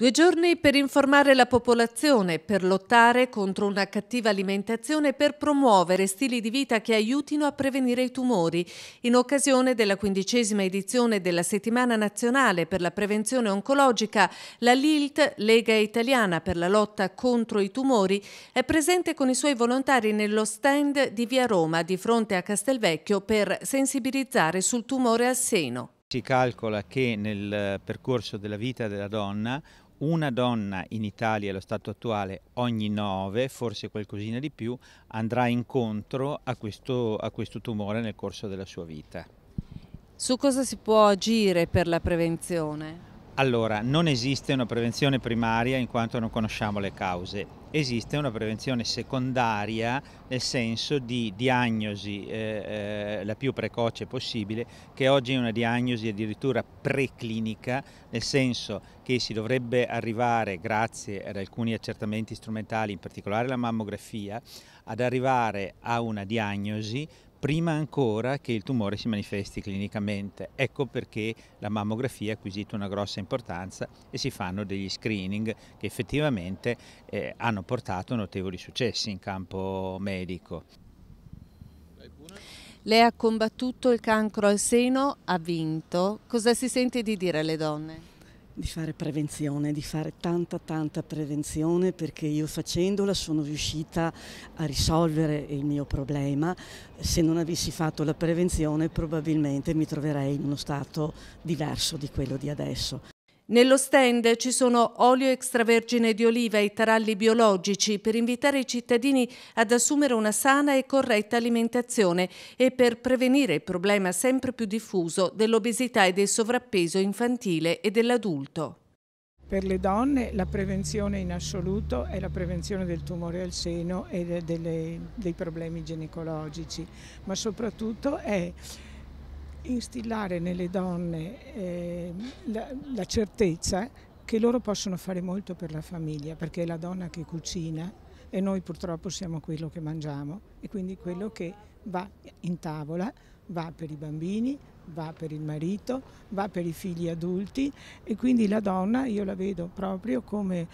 Due giorni per informare la popolazione, per lottare contro una cattiva alimentazione per promuovere stili di vita che aiutino a prevenire i tumori, in occasione della quindicesima edizione della Settimana Nazionale per la Prevenzione Oncologica, la LILT, Lega Italiana per la lotta contro i tumori, è presente con i suoi volontari nello stand di Via Roma di fronte a Castelvecchio per sensibilizzare sul tumore al seno. Si calcola che nel eh, percorso della vita della donna una donna in Italia allo stato attuale ogni nove, forse qualcosina di più, andrà incontro a questo, a questo tumore nel corso della sua vita. Su cosa si può agire per la prevenzione? Allora, non esiste una prevenzione primaria in quanto non conosciamo le cause, esiste una prevenzione secondaria nel senso di diagnosi eh, eh, la più precoce possibile, che oggi è una diagnosi addirittura preclinica, nel senso che si dovrebbe arrivare, grazie ad alcuni accertamenti strumentali, in particolare la mammografia, ad arrivare a una diagnosi prima ancora che il tumore si manifesti clinicamente. Ecco perché la mammografia ha acquisito una grossa importanza e si fanno degli screening che effettivamente eh, hanno portato notevoli successi in campo medico. Lei ha combattuto il cancro al seno, ha vinto. Cosa si sente di dire alle donne? di fare prevenzione, di fare tanta tanta prevenzione perché io facendola sono riuscita a risolvere il mio problema. Se non avessi fatto la prevenzione probabilmente mi troverei in uno stato diverso di quello di adesso. Nello stand ci sono olio extravergine di oliva e taralli biologici per invitare i cittadini ad assumere una sana e corretta alimentazione e per prevenire il problema sempre più diffuso dell'obesità e del sovrappeso infantile e dell'adulto. Per le donne la prevenzione in assoluto è la prevenzione del tumore al seno e delle, dei problemi ginecologici, ma soprattutto è instillare nelle donne eh, la, la certezza che loro possono fare molto per la famiglia, perché è la donna che cucina e noi purtroppo siamo quello che mangiamo e quindi quello che va in tavola, va per i bambini, va per il marito, va per i figli adulti e quindi la donna io la vedo proprio come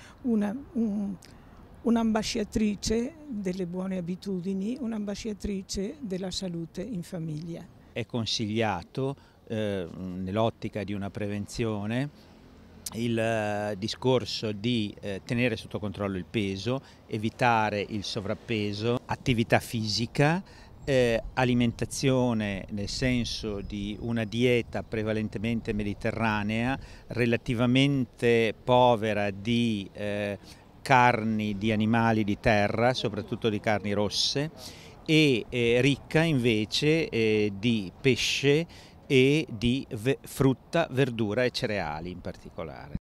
un'ambasciatrice un, un delle buone abitudini, un'ambasciatrice della salute in famiglia è consigliato eh, nell'ottica di una prevenzione il eh, discorso di eh, tenere sotto controllo il peso, evitare il sovrappeso, attività fisica, eh, alimentazione nel senso di una dieta prevalentemente mediterranea, relativamente povera di eh, carni di animali di terra, soprattutto di carni rosse e eh, ricca invece eh, di pesce e di ve frutta, verdura e cereali in particolare.